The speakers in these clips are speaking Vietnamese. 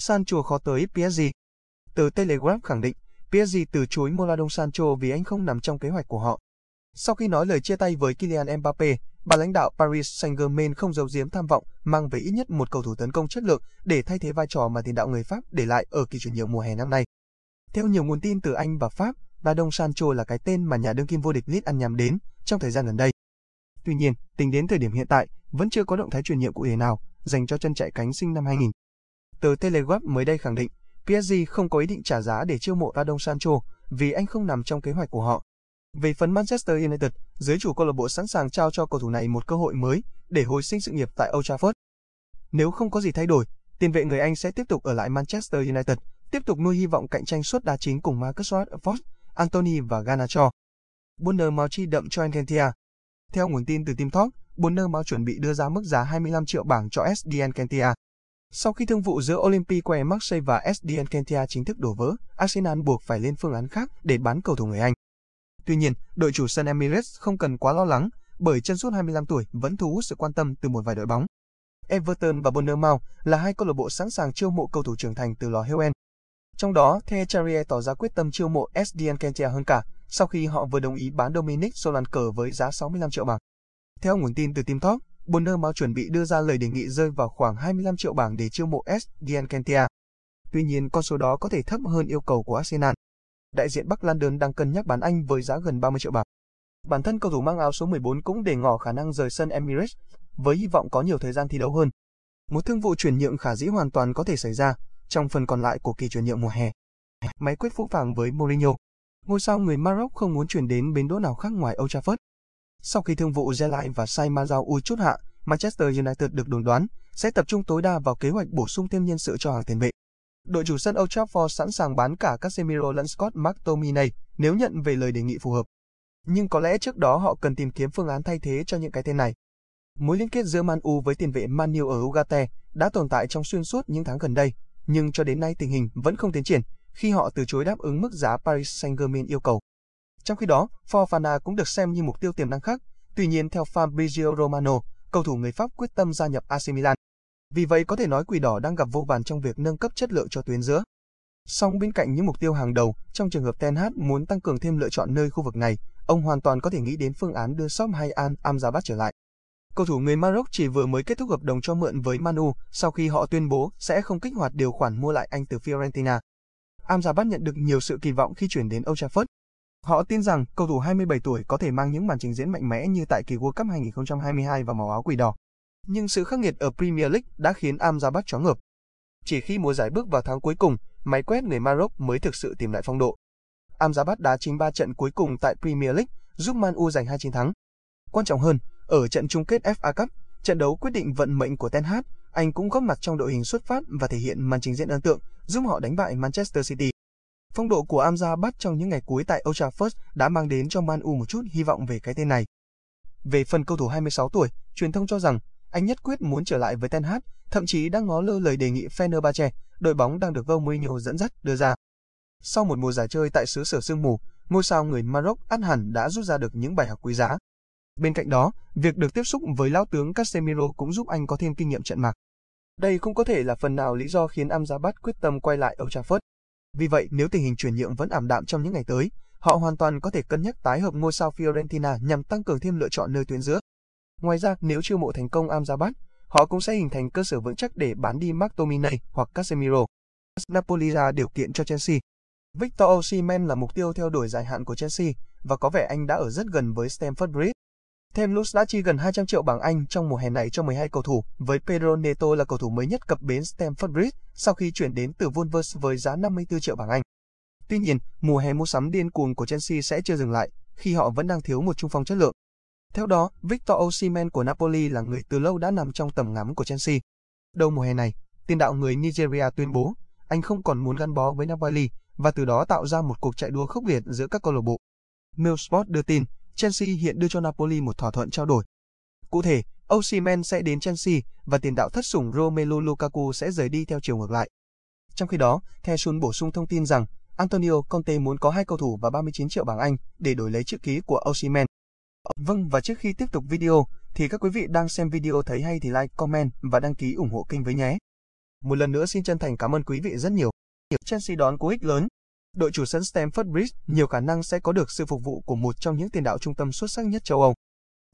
Sancho khó tới PSG. Tờ Telegraph khẳng định, PSG từ chối Moladon Sancho vì anh không nằm trong kế hoạch của họ. Sau khi nói lời chia tay với Kylian Mbappe, bà lãnh đạo Paris Saint-Germain không giấu giếm tham vọng mang về ít nhất một cầu thủ tấn công chất lượng để thay thế vai trò mà tiền đạo người Pháp để lại ở kỳ chuyển nhượng mùa hè năm nay. Theo nhiều nguồn tin từ Anh và Pháp, Radon Sancho là cái tên mà nhà đương kim vô địch Leeds ăn nhắm đến trong thời gian gần đây. Tuy nhiên, tính đến thời điểm hiện tại, vẫn chưa có động thái chuyển nhượng cụ thể nào dành cho chân chạy cánh sinh năm 2000. Từ Telegraph mới đây khẳng định, PSG không có ý định trả giá để chiêu mộ Adon Sancho vì anh không nằm trong kế hoạch của họ. Về phần Manchester United, giới chủ câu lạc bộ sẵn sàng trao cho cầu thủ này một cơ hội mới để hồi sinh sự nghiệp tại Old Trafford. Nếu không có gì thay đổi, tiền vệ người Anh sẽ tiếp tục ở lại Manchester United, tiếp tục nuôi hy vọng cạnh tranh suốt đá chính cùng Marcus Rashford, Anthony và Garnacho. mau chi đậm cho Enkentia. Theo nguồn tin từ Team Talk, mau chuẩn bị đưa ra mức giá 25 triệu bảng cho SDN Kentia, sau khi thương vụ giữa Olympique Marseille và SD Enkentia chính thức đổ vỡ, Arsenal buộc phải lên phương án khác để bán cầu thủ người Anh. Tuy nhiên, đội chủ sân Emirates không cần quá lo lắng bởi chân sút 25 tuổi vẫn thu hút sự quan tâm từ một vài đội bóng. Everton và Bournemouth là hai câu lạc bộ sẵn sàng chiêu mộ cầu thủ trưởng thành từ lò Heuel. Trong đó, The Charrier tỏ ra quyết tâm chiêu mộ SD Enkentia hơn cả sau khi họ vừa đồng ý bán Dominic Solanke với giá 65 triệu bảng. Theo nguồn tin từ Team Talk, Bốn nơi Mao chuẩn bị đưa ra lời đề nghị rơi vào khoảng 25 triệu bảng để chiêu mộ SDN Kentia. Tuy nhiên, con số đó có thể thấp hơn yêu cầu của Arsenal. Đại diện Bắc London đang cân nhắc bán anh với giá gần 30 triệu bảng. Bản thân cầu thủ mang áo số 14 cũng để ngỏ khả năng rời sân Emirates với hy vọng có nhiều thời gian thi đấu hơn. Một thương vụ chuyển nhượng khả dĩ hoàn toàn có thể xảy ra trong phần còn lại của kỳ chuyển nhượng mùa hè. Máy quyết phũ phàng với Mourinho. Ngôi sao người Maroc không muốn chuyển đến bến đỗ nào khác ngoài Old Trafford. Sau khi thương vụ Zelai và sai Saimazao U chút hạ, Manchester United được đồn đoán sẽ tập trung tối đa vào kế hoạch bổ sung thêm nhân sự cho hàng tiền vệ. Đội chủ sân Old Trafford sẵn sàng bán cả Casemiro lẫn Scott McTominay nếu nhận về lời đề nghị phù hợp. Nhưng có lẽ trước đó họ cần tìm kiếm phương án thay thế cho những cái tên này. Mối liên kết giữa Man U với tiền vệ Manu ở Ugarte đã tồn tại trong xuyên suốt những tháng gần đây, nhưng cho đến nay tình hình vẫn không tiến triển khi họ từ chối đáp ứng mức giá Paris Saint-Germain yêu cầu. Trong khi đó, Fofana cũng được xem như mục tiêu tiềm năng khác. Tuy nhiên theo Fabrizio Romano, cầu thủ người Pháp quyết tâm gia nhập AC Milan. Vì vậy có thể nói Quỷ Đỏ đang gặp vô vàn trong việc nâng cấp chất lượng cho tuyến giữa. Song bên cạnh những mục tiêu hàng đầu, trong trường hợp Ten Hag muốn tăng cường thêm lựa chọn nơi khu vực này, ông hoàn toàn có thể nghĩ đến phương án đưa Sop hay An Amrabat trở lại. Cầu thủ người Maroc chỉ vừa mới kết thúc hợp đồng cho mượn với Manu sau khi họ tuyên bố sẽ không kích hoạt điều khoản mua lại anh từ Fiorentina. Amrabat nhận được nhiều sự kỳ vọng khi chuyển đến Old Trafford, Họ tin rằng cầu thủ 27 tuổi có thể mang những màn trình diễn mạnh mẽ như tại kỳ World Cup 2022 và màu áo quỷ đỏ. Nhưng sự khắc nghiệt ở Premier League đã khiến Amrabat choáng ngợp. Chỉ khi mùa giải bước vào tháng cuối cùng, máy quét người Maroc mới thực sự tìm lại phong độ. Amrabat đá chính 3 trận cuối cùng tại Premier League, giúp Man U giành 2 chiến thắng. Quan trọng hơn, ở trận chung kết FA Cup, trận đấu quyết định vận mệnh của Ten Hag, anh cũng góp mặt trong đội hình xuất phát và thể hiện màn trình diễn ấn tượng, giúp họ đánh bại Manchester City. Phong độ của bắt trong những ngày cuối tại Old Trafford đã mang đến cho Man U một chút hy vọng về cái tên này. Về phần cầu thủ 26 tuổi, truyền thông cho rằng anh nhất quyết muốn trở lại với Ten Hag, thậm chí đang ngó lơ lời đề nghị Fenerbahce, đội bóng đang được Mourinho dẫn dắt đưa ra. Sau một mùa giải chơi tại xứ sở sương mù, ngôi sao người Maroc ăn hẳn đã rút ra được những bài học quý giá. Bên cạnh đó, việc được tiếp xúc với lão tướng Casemiro cũng giúp anh có thêm kinh nghiệm trận mạc. Đây cũng có thể là phần nào lý do khiến Amrabat quyết tâm quay lại Old Trafford. Vì vậy, nếu tình hình chuyển nhượng vẫn ảm đạm trong những ngày tới, họ hoàn toàn có thể cân nhắc tái hợp ngôi sao Fiorentina nhằm tăng cường thêm lựa chọn nơi tuyến giữa. Ngoài ra, nếu chưa mộ thành công Amrabat, họ cũng sẽ hình thành cơ sở vững chắc để bán đi McTominay hoặc Casemiro. Napoli ra điều kiện cho Chelsea. Victor Osimhen là mục tiêu theo đuổi dài hạn của Chelsea và có vẻ anh đã ở rất gần với Stamford Bridge. Thêm Luz đã chi gần 200 triệu bảng Anh trong mùa hè này cho 12 cầu thủ, với Pedro Neto là cầu thủ mới nhất cập bến Stamford Bridge sau khi chuyển đến từ Wolves với giá 54 triệu bảng Anh. Tuy nhiên, mùa hè mua sắm điên cuồng của Chelsea sẽ chưa dừng lại, khi họ vẫn đang thiếu một trung phong chất lượng. Theo đó, Victor Osimhen của Napoli là người từ lâu đã nằm trong tầm ngắm của Chelsea. Đầu mùa hè này, tiền đạo người Nigeria tuyên bố anh không còn muốn gắn bó với Napoli và từ đó tạo ra một cuộc chạy đua khốc liệt giữa các câu lạc bộ. Mail Sport đưa tin, Chelsea hiện đưa cho Napoli một thỏa thuận trao đổi. Cụ thể, Osimhen sẽ đến Chelsea và tiền đạo thất sủng Romelu Lukaku sẽ rời đi theo chiều ngược lại. Trong khi đó, Theshun bổ sung thông tin rằng Antonio Conte muốn có hai cầu thủ và 39 triệu bảng Anh để đổi lấy chữ ký của Osimhen. Vâng và trước khi tiếp tục video thì các quý vị đang xem video thấy hay thì like, comment và đăng ký ủng hộ kênh với nhé. Một lần nữa xin chân thành cảm ơn quý vị rất nhiều. Chelsea đón cú hích lớn đội chủ sân Stamford Bridge nhiều khả năng sẽ có được sự phục vụ của một trong những tiền đạo trung tâm xuất sắc nhất châu Âu.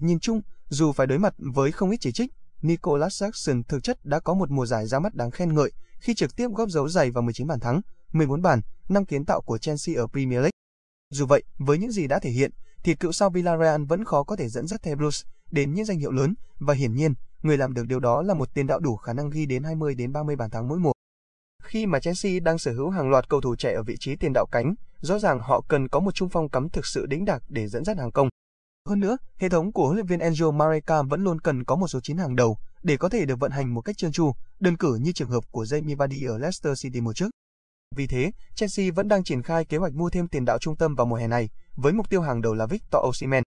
Nhìn chung, dù phải đối mặt với không ít chỉ trích, Nicolas Jackson thực chất đã có một mùa giải ra mắt đáng khen ngợi khi trực tiếp góp dấu giày vào 19 bàn thắng, 14 bàn, 5 kiến tạo của Chelsea ở Premier League. Dù vậy, với những gì đã thể hiện, thì cựu sao Villarreal vẫn khó có thể dẫn dắt The Blues đến những danh hiệu lớn và hiển nhiên, người làm được điều đó là một tiền đạo đủ khả năng ghi đến 20 đến 30 bàn thắng mỗi mùa. Khi mà Chelsea đang sở hữu hàng loạt cầu thủ trẻ ở vị trí tiền đạo cánh, rõ ràng họ cần có một trung phong cắm thực sự đĩnh đạc để dẫn dắt hàng công. Hơn nữa, hệ thống của huấn luyện viên Angel Mareka vẫn luôn cần có một số chín hàng đầu để có thể được vận hành một cách trơn tru, đơn cử như trường hợp của Jamie Vardy ở Leicester City mùa trước. Vì thế, Chelsea vẫn đang triển khai kế hoạch mua thêm tiền đạo trung tâm vào mùa hè này, với mục tiêu hàng đầu là Victor Osimhen.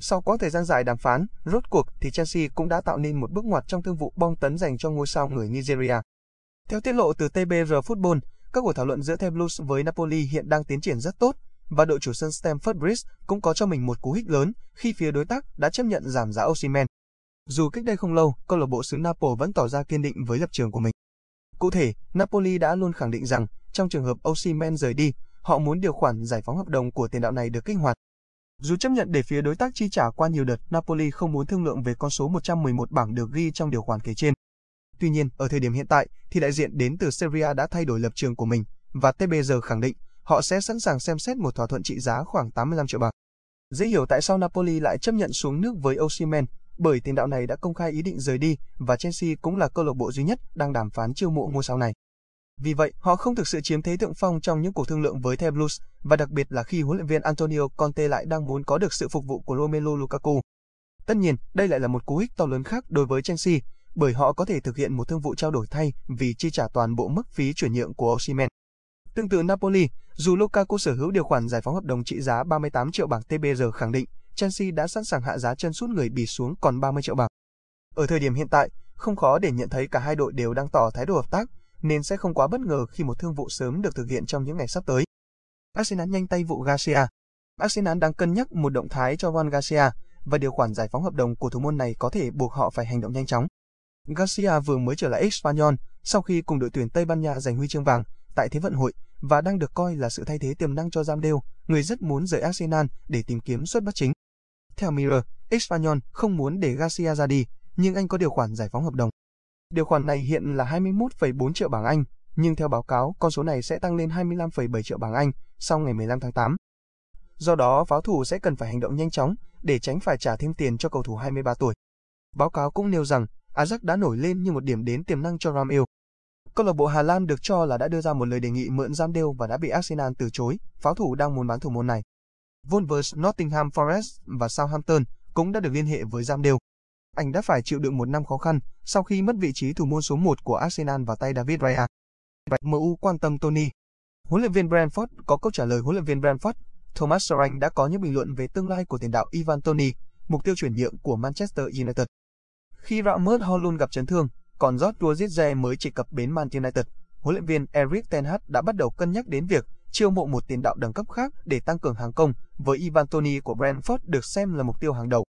Sau quá thời gian dài đàm phán, rốt cuộc thì Chelsea cũng đã tạo nên một bước ngoặt trong thương vụ bong tấn dành cho ngôi sao người Nigeria. Theo tiết lộ từ TBR Football, các cuộc thảo luận giữa The Blues với Napoli hiện đang tiến triển rất tốt và đội chủ sân Stamford Bridge cũng có cho mình một cú hích lớn khi phía đối tác đã chấp nhận giảm giá Osimhen. Dù cách đây không lâu, câu lạc bộ xứ Napoli vẫn tỏ ra kiên định với lập trường của mình. Cụ thể, Napoli đã luôn khẳng định rằng trong trường hợp Osimhen rời đi, họ muốn điều khoản giải phóng hợp đồng của tiền đạo này được kích hoạt. Dù chấp nhận để phía đối tác chi trả qua nhiều đợt, Napoli không muốn thương lượng về con số 111 bảng được ghi trong điều khoản kể trên. Tuy nhiên, ở thời điểm hiện tại thì đại diện đến từ Serbia đã thay đổi lập trường của mình và TBG khẳng định họ sẽ sẵn sàng xem xét một thỏa thuận trị giá khoảng 85 triệu bảng. Dễ hiểu tại sao Napoli lại chấp nhận xuống nước với Osimhen, bởi tiền đạo này đã công khai ý định rời đi và Chelsea cũng là câu lạc bộ duy nhất đang đàm phán chiêu mộ ngôi sao này. Vì vậy, họ không thực sự chiếm thế thượng phong trong những cuộc thương lượng với The Blues và đặc biệt là khi huấn luyện viên Antonio Conte lại đang muốn có được sự phục vụ của Romelu Lukaku. Tất nhiên, đây lại là một cú hích to lớn khác đối với Chelsea, bởi họ có thể thực hiện một thương vụ trao đổi thay vì chi trả toàn bộ mức phí chuyển nhượng của Osimhen. Tương tự Napoli, dù Lukaku sở hữu điều khoản giải phóng hợp đồng trị giá 38 triệu bảng TBR khẳng định, Chelsea đã sẵn sàng hạ giá chân sút người bì xuống còn 30 triệu bảng. Ở thời điểm hiện tại, không khó để nhận thấy cả hai đội đều đang tỏ thái độ hợp tác, nên sẽ không quá bất ngờ khi một thương vụ sớm được thực hiện trong những ngày sắp tới. Arsenal nhanh tay vụ Garcia Arsenal đang cân nhắc một động thái cho Juan Garcia và điều khoản giải phóng hợp đồng của thủ môn này có thể buộc họ phải hành động nhanh chóng. Garcia vừa mới trở lại Espanyol sau khi cùng đội tuyển Tây Ban Nha giành huy chương vàng tại Thế vận hội và đang được coi là sự thay thế tiềm năng cho Jamdeu, người rất muốn rời Arsenal để tìm kiếm suất bắt chính. Theo Mirror, Espanyol không muốn để Garcia ra đi, nhưng anh có điều khoản giải phóng hợp đồng. Điều khoản này hiện là 21,4 triệu bảng Anh, nhưng theo báo cáo, con số này sẽ tăng lên 25,7 triệu bảng Anh sau ngày 15 tháng 8. Do đó, pháo thủ sẽ cần phải hành động nhanh chóng để tránh phải trả thêm tiền cho cầu thủ 23 tuổi. Báo cáo cũng nêu rằng Ajax đã nổi lên như một điểm đến tiềm năng cho Ramel. Câu lạc bộ Hà Lan được cho là đã đưa ra một lời đề nghị mượn Ramdale và đã bị Arsenal từ chối, pháo thủ đang muốn bán thủ môn này. Wolves, Nottingham Forest và Southampton cũng đã được liên hệ với Ramdale. Anh đã phải chịu đựng một năm khó khăn sau khi mất vị trí thủ môn số 1 của Arsenal vào tay David Raya. MU quan tâm Tony. Huấn luyện viên Brentford có câu trả lời huấn luyện viên Brentford, Thomas Sorang đã có những bình luận về tương lai của tiền đạo Ivan Tony, mục tiêu chuyển nhượng của Manchester United. Khi Ramos Hojlund gặp chấn thương, còn George Ruiz mới chỉ cập bến Man United. Huấn luyện viên Erik Ten Hag đã bắt đầu cân nhắc đến việc chiêu mộ một tiền đạo đẳng cấp khác để tăng cường hàng công, với Ivan Toni của Brentford được xem là mục tiêu hàng đầu.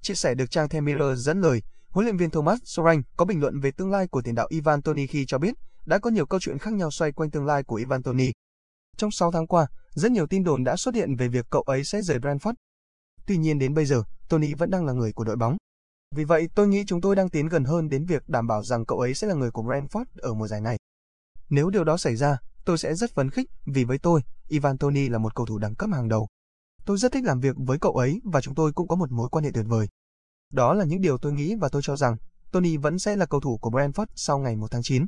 Chia sẻ được trang The Mirror dẫn lời, huấn luyện viên Thomas Soran có bình luận về tương lai của tiền đạo Ivan Toni khi cho biết đã có nhiều câu chuyện khác nhau xoay quanh tương lai của Ivan Toni. Trong 6 tháng qua, rất nhiều tin đồn đã xuất hiện về việc cậu ấy sẽ rời Brentford. Tuy nhiên đến bây giờ, Toni vẫn đang là người của đội bóng. Vì vậy, tôi nghĩ chúng tôi đang tiến gần hơn đến việc đảm bảo rằng cậu ấy sẽ là người của Brentford ở mùa giải này. Nếu điều đó xảy ra, tôi sẽ rất phấn khích vì với tôi, Ivan Tony là một cầu thủ đẳng cấp hàng đầu. Tôi rất thích làm việc với cậu ấy và chúng tôi cũng có một mối quan hệ tuyệt vời. Đó là những điều tôi nghĩ và tôi cho rằng Tony vẫn sẽ là cầu thủ của Brentford sau ngày 1 tháng 9.